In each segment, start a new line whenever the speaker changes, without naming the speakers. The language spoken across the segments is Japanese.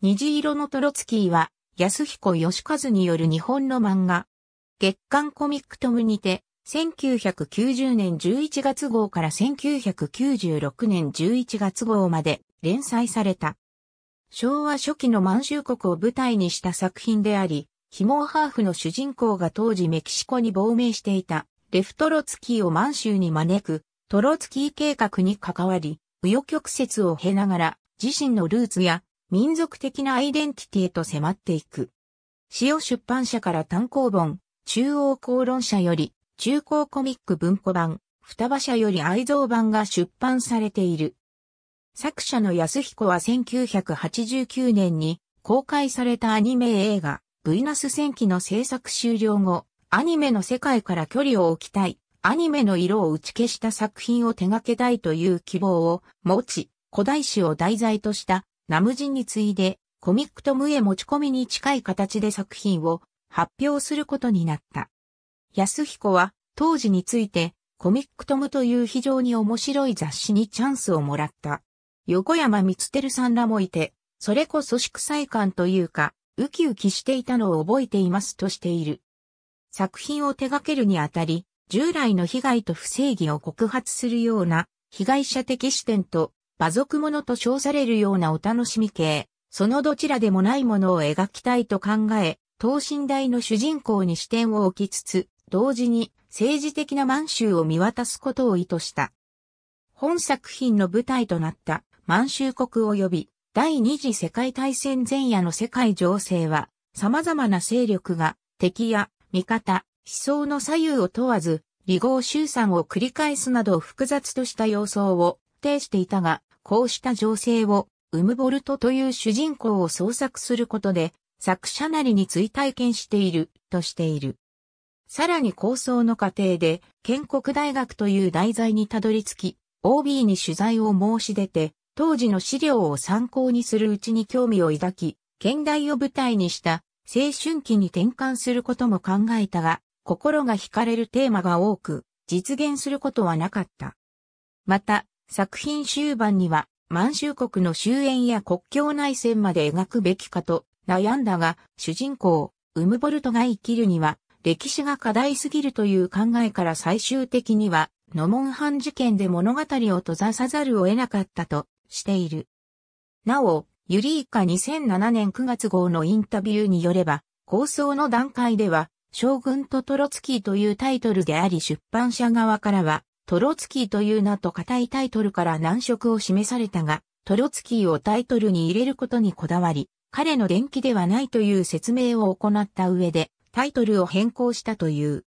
虹色のトロツキーは、安彦義和による日本の漫画。月刊コミックトムにて、1990年11月号から1996年11月号まで連載された。昭和初期の満州国を舞台にした作品であり、ヒモーハーフの主人公が当時メキシコに亡命していた、レフトロツキーを満州に招く、トロツキー計画に関わり、紆余曲折を経ながら、自身のルーツや民族的なアイデンティティへと迫っていく。塩出版社から単行本、中央公論社より、中高コミック文庫版、双葉社より愛蔵版が出版されている。作者の安彦は1989年に公開されたアニメ映画、ヴィーナス戦記の制作終了後、アニメの世界から距離を置きたい、アニメの色を打ち消した作品を手掛けたいという希望を持ち、古代史を題材としたナムジンに次いで、コミックトムへ持ち込みに近い形で作品を発表することになった。安彦は当時についてコミックトムという非常に面白い雑誌にチャンスをもらった。横山光輝さんらもいて、それこそ祝祭感というか、ウキウキしていたのを覚えていますとしている。作品を手掛けるにあたり、従来の被害と不正義を告発するような被害者的視点と馬族ものと称されるようなお楽しみ系、そのどちらでもないものを描きたいと考え、等身大の主人公に視点を置きつつ、同時に政治的な満州を見渡すことを意図した。本作品の舞台となった満州国及び第二次世界大戦前夜の世界情勢は様々な勢力が敵や味方、思想の左右を問わず、離合集散を繰り返すなど複雑とした様相を呈していたが、こうした情勢を、ウムボルトという主人公を創作することで、作者なりに追体験している、としている。さらに構想の過程で、建国大学という題材にたどり着き、OB に取材を申し出て、当時の資料を参考にするうちに興味を抱き、県大を舞台にした青春期に転換することも考えたが、心が惹かれるテーマが多く、実現することはなかった。また、作品終盤には満州国の終焉や国境内戦まで描くべきかと悩んだが、主人公、ウムボルトが生きるには歴史が課題すぎるという考えから最終的には、ノモンハン事件で物語を閉ざさざるを得なかったとしている。なお、ユリーカ2007年9月号のインタビューによれば、構想の段階では、将軍とトロツキーというタイトルであり出版社側からは、トロツキーという名と固いタイトルから難色を示されたが、トロツキーをタイトルに入れることにこだわり、彼の伝記ではないという説明を行った上で、タイトルを変更したという。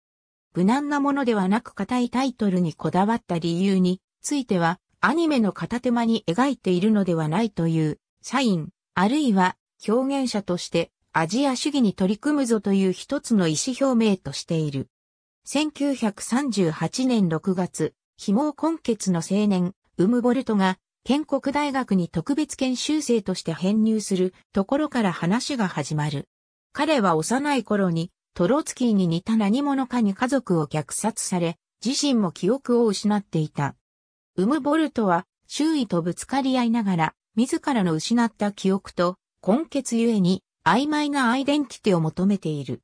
無難なものではなく固いタイトルにこだわった理由については、アニメの片手間に描いているのではないというサイン、あるいは表現者としてアジア主義に取り組むぞという一つの意思表明としている。1938年6月、非毛根血の青年、ウムボルトが、建国大学に特別研修生として編入するところから話が始まる。彼は幼い頃に、トロツキーに似た何者かに家族を虐殺され、自身も記憶を失っていた。ウムボルトは、周囲とぶつかり合いながら、自らの失った記憶と、根血ゆえに、曖昧なアイデンティティを求めている。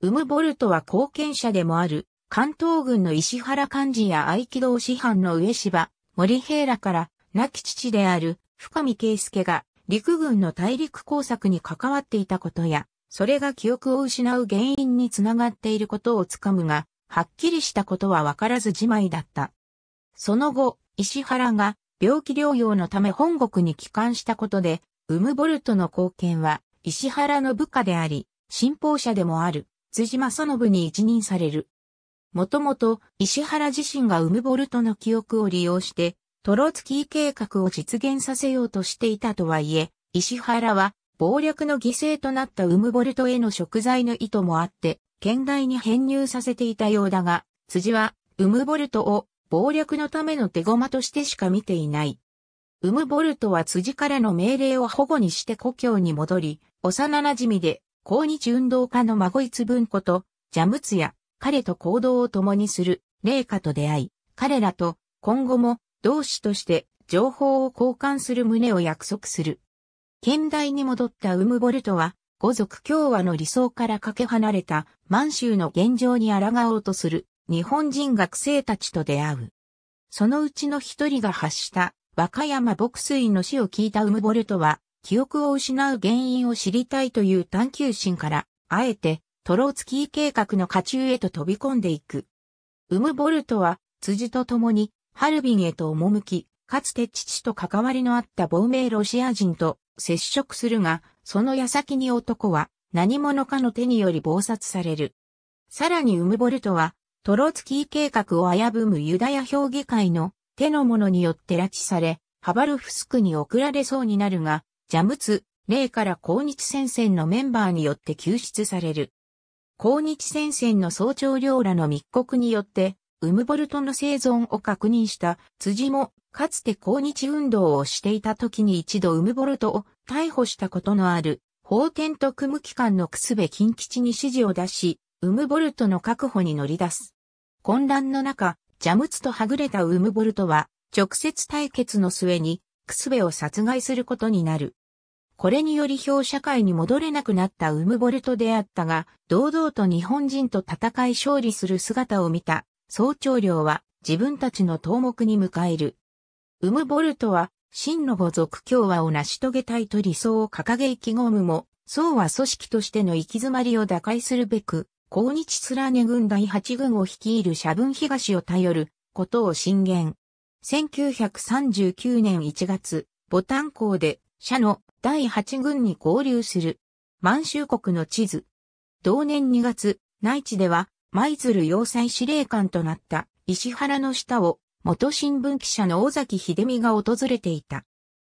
ウムボルトは貢献者でもある、関東軍の石原幹事や合気道師範の上芝、森平らから、亡き父である、深見圭介が、陸軍の大陸工作に関わっていたことや、それが記憶を失う原因につながっていることをつかむが、はっきりしたことはわからずじまいだった。その後、石原が病気療養のため本国に帰還したことで、ウムボルトの貢献は石原の部下であり、信奉者でもある辻正信に一任される。もともと石原自身がウムボルトの記憶を利用して、トロツキー計画を実現させようとしていたとはいえ、石原は暴力の犠牲となったウムボルトへの食材の意図もあって、県外に編入させていたようだが、辻はウムボルトを暴力のための手駒としてしか見ていない。ウムボルトは辻からの命令を保護にして故郷に戻り、幼馴染で抗日運動家の孫一文子と、ジャムツや彼と行動を共にする、霊下と出会い、彼らと今後も同志として情報を交換する旨を約束する。県大に戻ったウムボルトは、五族共和の理想からかけ離れた満州の現状に抗おうとする日本人学生たちと出会う。そのうちの一人が発した和歌山牧水の死を聞いたウムボルトは記憶を失う原因を知りたいという探求心から、あえて、トローツキー計画の下中へと飛び込んでいく。ウムボルトは、辻と共に、ハルビンへと赴き、かつて父と関わりのあった亡命ロシア人と接触するが、その矢先に男は何者かの手により暴殺される。さらにウムボルトは、トローツキー計画を危ぶむユダヤ評議会の手の者によって拉致され、ハバルフスクに送られそうになるが、ジャムツ、例から抗日戦線のメンバーによって救出される。抗日戦線の総長領らの密告によって、ウムボルトの生存を確認した辻も、かつて抗日運動をしていた時に一度ウムボルトを逮捕したことのある、法典と組む機関の楠部近吉に指示を出し、ウムボルトの確保に乗り出す。混乱の中、ジャムツとはぐれたウムボルトは、直接対決の末に、クスベを殺害することになる。これにより表社会に戻れなくなったウムボルトであったが、堂々と日本人と戦い勝利する姿を見た、総長領は自分たちの頭目に迎える。ウムボルトは、真の母族共和を成し遂げたいと理想を掲げ意気込むも、そうは組織としての行き詰まりを打開するべく、抗日スラーネ軍第8軍を率いる社分東を頼ることを進言。1939年1月、ボタン港で、社の第8軍に合流する。満州国の地図。同年2月、内地では、舞鶴要塞司令官となった石原の下を、元新聞記者の尾崎秀美が訪れていた。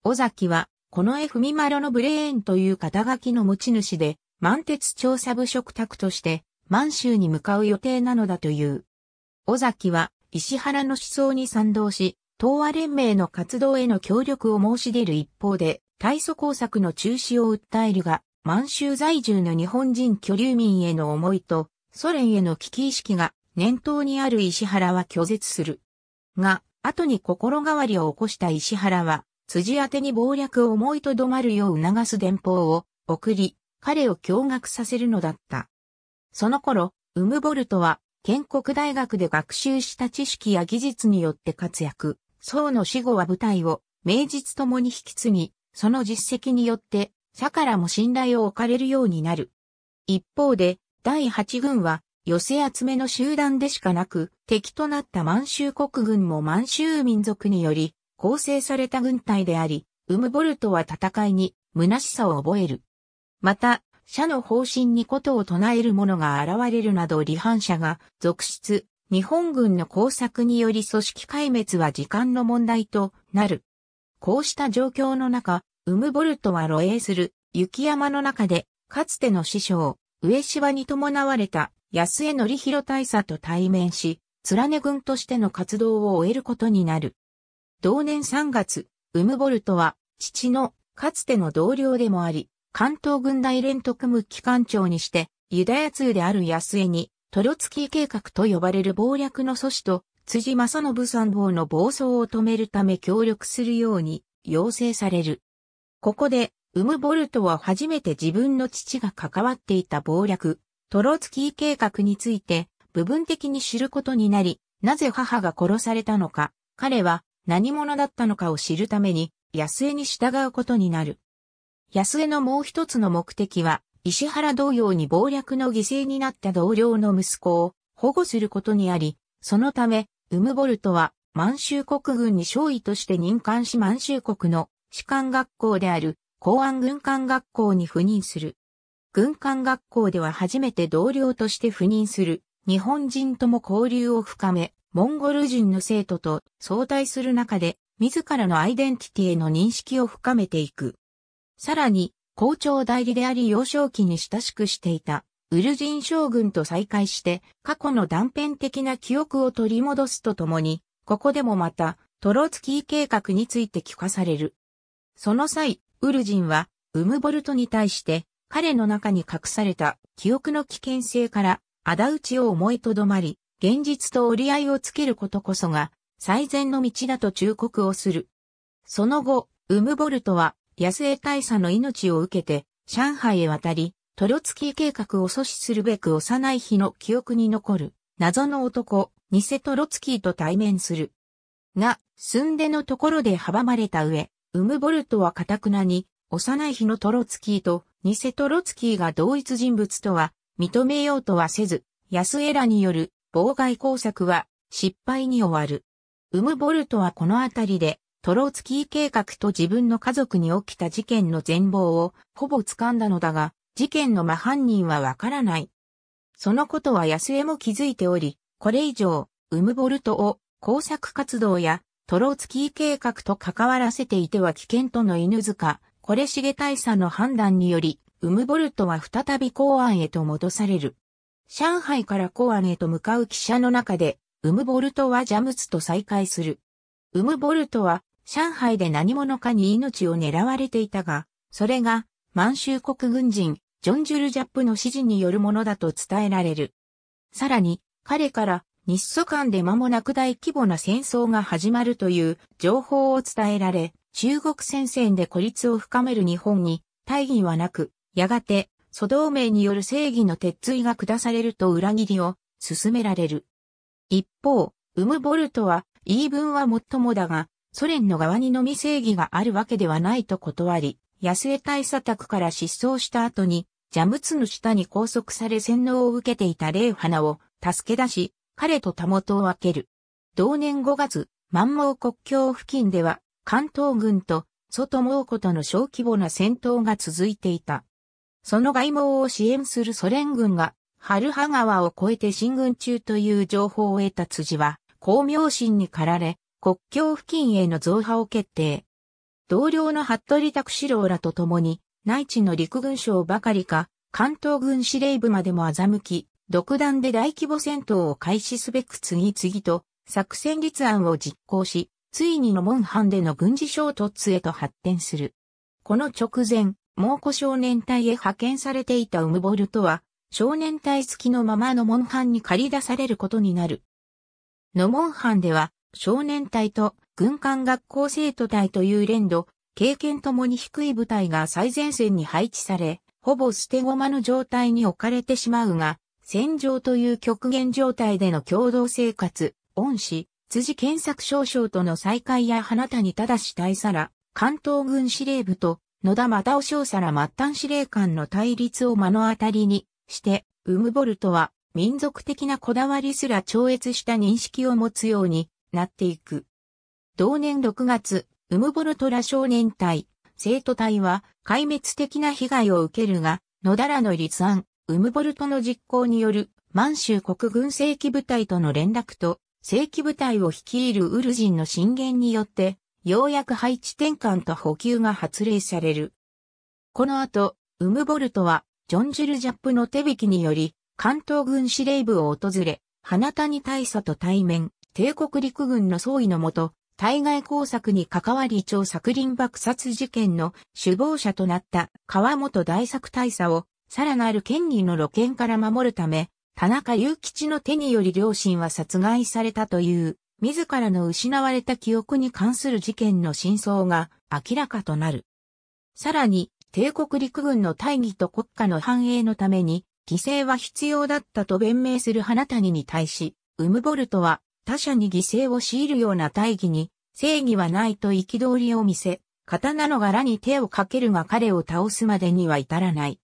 尾崎は、この絵み丸のブレーンという肩書きの持ち主で、満鉄調査部職宅として、満州に向かう予定なのだという。尾崎は、石原の思想に賛同し、東亜連盟の活動への協力を申し出る一方で、大祖工作の中止を訴えるが、満州在住の日本人居留民への思いと、ソ連への危機意識が念頭にある石原は拒絶する。が、後に心変わりを起こした石原は、辻宛に謀略を思いとどまるよう促す電報を送り、彼を驚愕させるのだった。その頃、ウムボルトは、建国大学で学習した知識や技術によって活躍。宋の死後は部隊を名実ともに引き継ぎ、その実績によって、佐からも信頼を置かれるようになる。一方で、第8軍は、寄せ集めの集団でしかなく、敵となった満州国軍も満州民族により、構成された軍隊であり、ウムボルトは戦いに、虚しさを覚える。また、社の方針にことを唱える者が現れるなど離反者が続出、日本軍の工作により組織壊滅は時間の問題となる。こうした状況の中、ウムボルトは露営する雪山の中で、かつての師匠、上芝に伴われた安江則弘大佐と対面し、連ね軍としての活動を終えることになる。同年3月、ウムボルトは、父のかつての同僚でもあり、関東軍大連特務機関長にして、ユダヤ通である安江に、トロツキー計画と呼ばれる謀略の阻止と辻正信参謀の暴走を止めるため協力するように要請される。ここで、ウムボルトは初めて自分の父が関わっていた暴略、トロツキー計画について部分的に知ることになり、なぜ母が殺されたのか、彼は何者だったのかを知るために、安江に従うことになる。安江のもう一つの目的は、石原同様に暴略の犠牲になった同僚の息子を保護することにあり、そのため、ウムボルトは満州国軍に少尉として任官し満州国の士官学校である公安軍官学校に赴任する。軍官学校では初めて同僚として赴任する日本人とも交流を深め、モンゴル人の生徒と相対する中で自らのアイデンティティへの認識を深めていく。さらに、校長代理であり幼少期に親しくしていたウルジン将軍と再会して過去の断片的な記憶を取り戻すとともに、ここでもまたトロツキー計画について聞かされる。その際、ウルジンはウムボルトに対して彼の中に隠された記憶の危険性から仇討ちを思いとどまり、現実と折り合いをつけることこそが最善の道だと忠告をする。その後、ウムボルトは野生大佐の命を受けて上海へ渡り、トロツキー計画を阻止するべく幼い日の記憶に残る、謎の男、ニセトロツキーと対面する。が、寸出でのところで阻まれた上、ウムボルトは堅くなに、幼い日のトロツキーとニセトロツキーが同一人物とは認めようとはせず、安エラによる妨害工作は失敗に終わる。ウムボルトはこのあたりで、トロツキー計画と自分の家族に起きた事件の全貌をほぼ掴んだのだが、事件の真犯人はわからない。そのことは安江も気づいており、これ以上、ウムボルトを工作活動やトローツキー計画と関わらせていては危険との犬塚、これ重大佐の判断により、ウムボルトは再び公安へと戻される。上海から公安へと向かう汽車の中で、ウムボルトはジャムツと再会する。ウムボルトは、上海で何者かに命を狙われていたが、それが、満州国軍人、ジョン・ジュル・ジャップの指示によるものだと伝えられる。さらに、彼から日ソ間で間もなく大規模な戦争が始まるという情報を伝えられ、中国戦線で孤立を深める日本に大義はなく、やがて、祖同盟による正義の鉄槌が下されると裏切りを進められる。一方、ウムボルトは言い分はもっともだが、ソ連の側にのみ正義があるわけではないと断り、安江大佐宅から失踪した後に、蛇仏の下に拘束され洗脳を受けていた霊花を助け出し、彼と田元を分ける。同年5月、万毛国境付近では、関東軍と外毛古との小規模な戦闘が続いていた。その外毛を支援するソ連軍が、春葉川を越えて進軍中という情報を得た辻は、光明心に駆られ、国境付近への増派を決定。同僚の服部拓四郎らと共に、内地の陸軍省ばかりか、関東軍司令部までも欺き、独断で大規模戦闘を開始すべく次々と作戦立案を実行し、ついにの門藩での軍事衝突へと発展する。この直前、蒙古少年隊へ派遣されていたウムボルトは、少年隊付きのままの門藩に駆り出されることになる。の門藩では、少年隊と軍艦学校生徒隊という連度、経験ともに低い部隊が最前線に配置され、ほぼ捨て駒の状態に置かれてしまうが、戦場という極限状態での共同生活、恩師、辻健作少将との再会や花谷正大佐ら、関東軍司令部と野田又夫少佐ら末端司令官の対立を目の当たりにして、ウムボルトは民族的なこだわりすら超越した認識を持つようになっていく。同年6月、ウムボルトラ少年隊、生徒隊は壊滅的な被害を受けるが、野田らの立案、ウムボルトの実行による満州国軍正規部隊との連絡と、正規部隊を率いるウルジンの進言によって、ようやく配置転換と補給が発令される。この後、ウムボルトは、ジョン・ジュル・ジャップの手引きにより、関東軍司令部を訪れ、花谷大佐と対面、帝国陸軍の総意のもと、対外工作に関わり調作林爆殺事件の首謀者となった川本大作大佐をさらなる権利の露見から守るため、田中雄吉の手により両親は殺害されたという、自らの失われた記憶に関する事件の真相が明らかとなる。さらに、帝国陸軍の大義と国家の繁栄のために、犠牲は必要だったと弁明する花谷に対し、ウムボルトは他者に犠牲を強いるような大義に、正義はないと憤りを見せ、刀の柄に手をかけるが彼を倒すまでには至らない。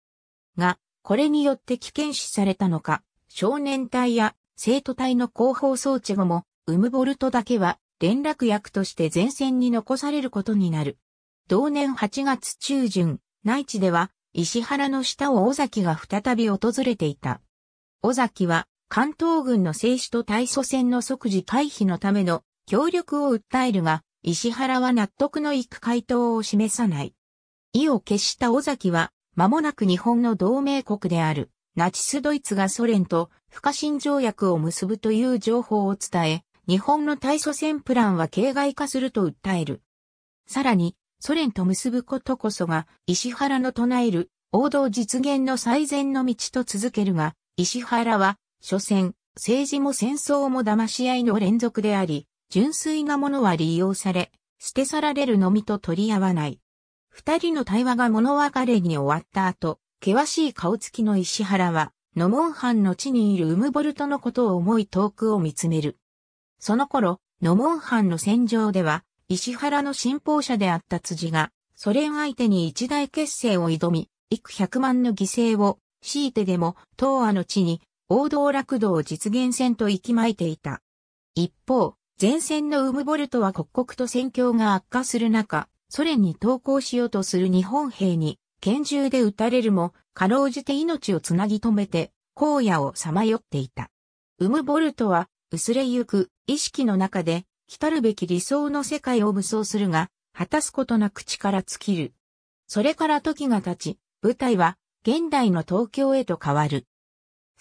が、これによって危険視されたのか、少年隊や生徒隊の広報装置後も、ウムボルトだけは連絡役として前線に残されることになる。同年8月中旬、内地では石原の下を尾崎が再び訪れていた。尾崎は関東軍の制止と対蘇戦の即時回避のための協力を訴えるが、石原は納得のいく回答を示さない。意を決した尾崎は、間もなく日本の同盟国である、ナチスドイツがソ連と不可侵条約を結ぶという情報を伝え、日本の対処戦プランは形骸化すると訴える。さらに、ソ連と結ぶことこそが、石原の唱える、王道実現の最善の道と続けるが、石原は、所詮、政治も戦争も騙し合いの連続であり、純粋なものは利用され、捨て去られるのみと取り合わない。二人の対話が物別れに終わった後、険しい顔つきの石原は、ノモン藩の地にいるウムボルトのことを思い遠くを見つめる。その頃、ノモン藩の戦場では、石原の信奉者であった辻が、ソ連相手に一大決戦を挑み、幾百万の犠牲を、強いてでも、東亜の地に王道楽道実現戦と息巻いていた。一方、前線のウムボルトは刻々と戦況が悪化する中、ソ連に投降しようとする日本兵に拳銃で撃たれるも、かろうじて命をつなぎ止めて、荒野をさまよっていた。ウムボルトは、薄れゆく意識の中で、来るべき理想の世界を武装するが、果たすことなく力尽きる。それから時が経ち、舞台は現代の東京へと変わる。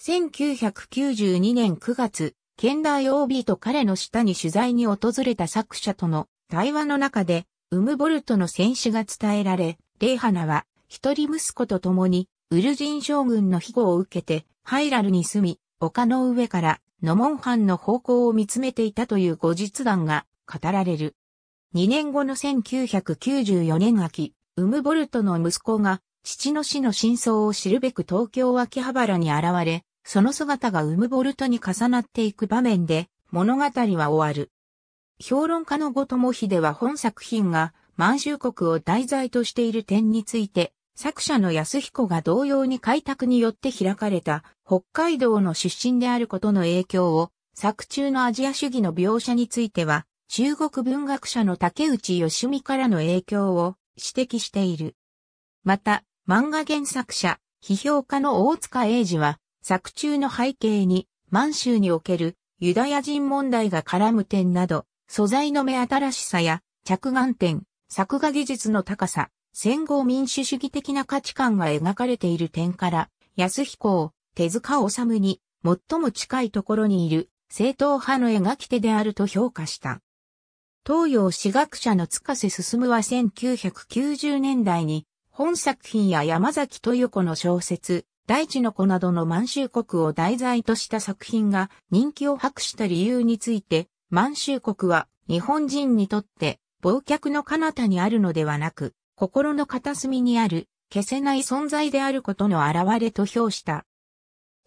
1992年9月、県大 OB と彼の下に取材に訪れた作者との対話の中で、ウムボルトの戦死が伝えられ、レイハナは、一人息子と共に、ウルジン将軍の庇護を受けて、ハイラルに住み、丘の上から、ノモンハンの方向を見つめていたという後日談が語られる。2年後の1994年秋、ウムボルトの息子が、父の死の真相を知るべく東京秋葉原に現れ、その姿が生むボルトに重なっていく場面で、物語は終わる。評論家の後友秀は本作品が満州国を題材としている点について、作者の安彦が同様に開拓によって開かれた北海道の出身であることの影響を作中のアジア主義の描写については中国文学者の竹内義美からの影響を指摘している。また漫画原作者、批評家の大塚英二は作中の背景に満州におけるユダヤ人問題が絡む点など、素材の目新しさや着眼点、作画技術の高さ、戦後民主主義的な価値観が描かれている点から、安彦を手塚治虫に最も近いところにいる正統派の描き手であると評価した。東洋史学者の塚瀬進は1990年代に本作品や山崎豊子の小説、大地の子などの満州国を題材とした作品が人気を博した理由について、満州国は日本人にとって忘却の彼方にあるのではなく、心の片隅にある消せない存在であることの現れと評した。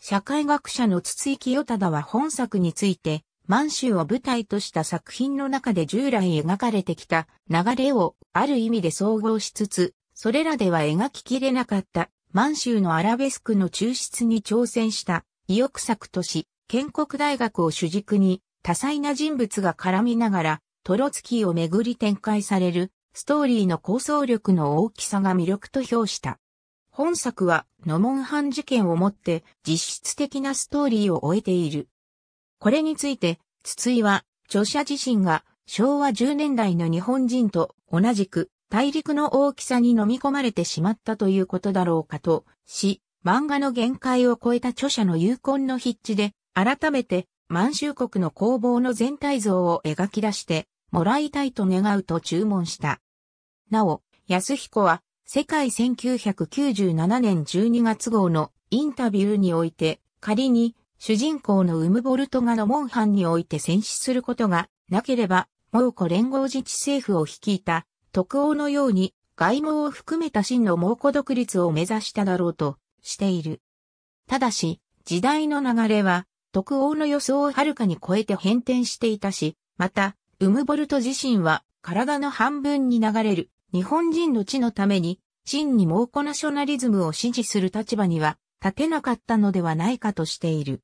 社会学者の筒井清忠は本作について、満州を舞台とした作品の中で従来描かれてきた流れをある意味で総合しつつ、それらでは描ききれなかった満州のアラベスクの抽出に挑戦した意欲作とし、建国大学を主軸に多彩な人物が絡みながら、トロツキーをめぐり展開されるストーリーの構想力の大きさが魅力と評した。本作は、ノモンハン事件をもって実質的なストーリーを終えている。これについて、筒井は、著者自身が昭和10年代の日本人と同じく大陸の大きさに飲み込まれてしまったということだろうかと、し、漫画の限界を超えた著者の有根の筆致で、改めて満州国の工房の全体像を描き出して、もらいたいと願うと注文した。なお、安彦は、世界1997年12月号のインタビューにおいて、仮に主人公のウムボルトがの門ンハンにおいて戦死することがなければ、モーコ連合自治政府を率いた徳王のように外務を含めた真の猛虎独立を目指しただろうとしている。ただし、時代の流れは、徳王の予想をはるかに超えて変転していたし、また、ウムボルト自身は、体の半分に流れる、日本人の地のために、真に猛虎ナショナリズムを支持する立場には、立てなかったのではないかとしている。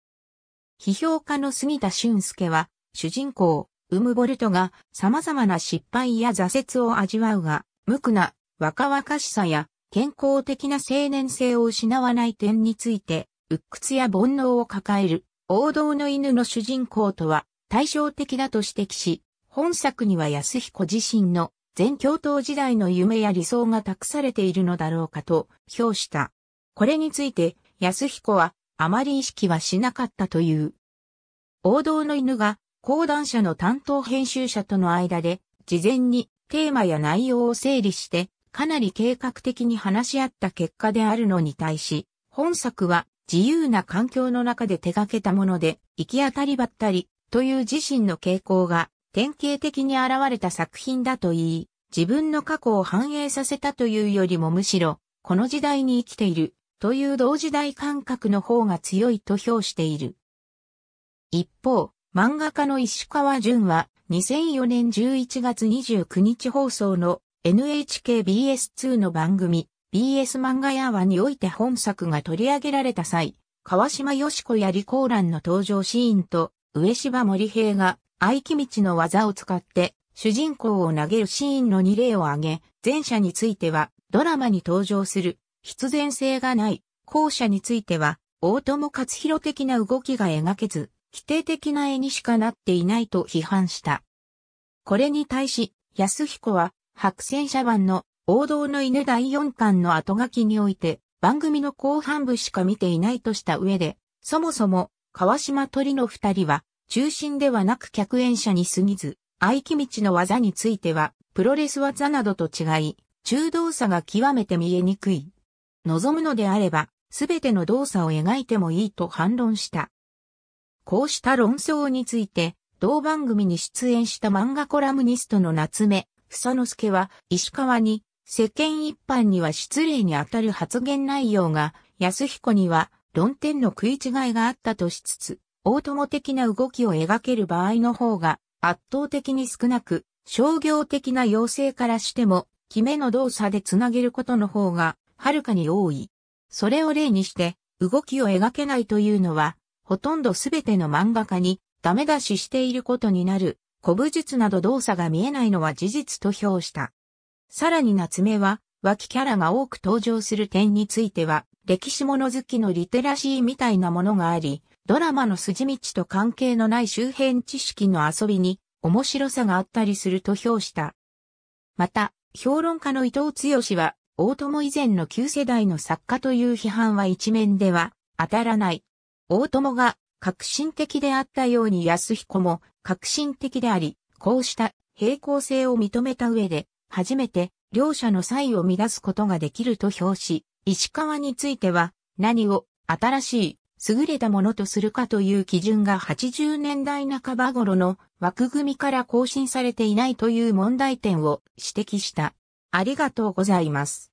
批評家の杉田俊介は、主人公、ウムボルトが様々な失敗や挫折を味わうが、無垢な若々しさや健康的な青年性を失わない点について、鬱屈や煩悩を抱える王道の犬の主人公とは対照的だと指摘し、本作には安彦自身の全教頭時代の夢や理想が託されているのだろうかと評した。これについて安彦はあまり意識はしなかったという。王道の犬が講談社の担当編集者との間で、事前にテーマや内容を整理して、かなり計画的に話し合った結果であるのに対し、本作は自由な環境の中で手掛けたもので、行き当たりばったりという自身の傾向が典型的に現れた作品だと言い、自分の過去を反映させたというよりもむしろ、この時代に生きているという同時代感覚の方が強いと評している。一方、漫画家の石川淳は2004年11月29日放送の NHKBS2 の番組 BS 漫画やわにおいて本作が取り上げられた際、川島よしこやコーランの登場シーンと上芝森平が愛機道の技を使って主人公を投げるシーンの2例を挙げ、前者についてはドラマに登場する必然性がない、後者については大友克弘的な動きが描けず、規定的な絵にしかなっていないと批判した。これに対し、安彦は、白戦車版の王道の犬第四巻の後書きにおいて、番組の後半部しか見ていないとした上で、そもそも、川島鳥の二人は、中心ではなく客演者に過ぎず、相木道の技については、プロレス技などと違い、中動作が極めて見えにくい。望むのであれば、すべての動作を描いてもいいと反論した。こうした論争について、同番組に出演した漫画コラムニストの夏目、房之助は、石川に、世間一般には失礼にあたる発言内容が、安彦には論点の食い違いがあったとしつつ、大友的な動きを描ける場合の方が圧倒的に少なく、商業的な要請からしても、決めの動作でつなげることの方が、はるかに多い。それを例にして、動きを描けないというのは、ほとんどすべての漫画家にダメ出ししていることになる、古武術など動作が見えないのは事実と評した。さらに夏目は、脇キャラが多く登場する点については、歴史物好きのリテラシーみたいなものがあり、ドラマの筋道と関係のない周辺知識の遊びに面白さがあったりすると評した。また、評論家の伊藤剛は、大友以前の旧世代の作家という批判は一面では当たらない大友が革新的であったように安彦も革新的であり、こうした平行性を認めた上で、初めて両者の差異を乱すことができると評し、石川については何を新しい優れたものとするかという基準が80年代半ば頃の枠組みから更新されていないという問題点を指摘した。ありがとうございます。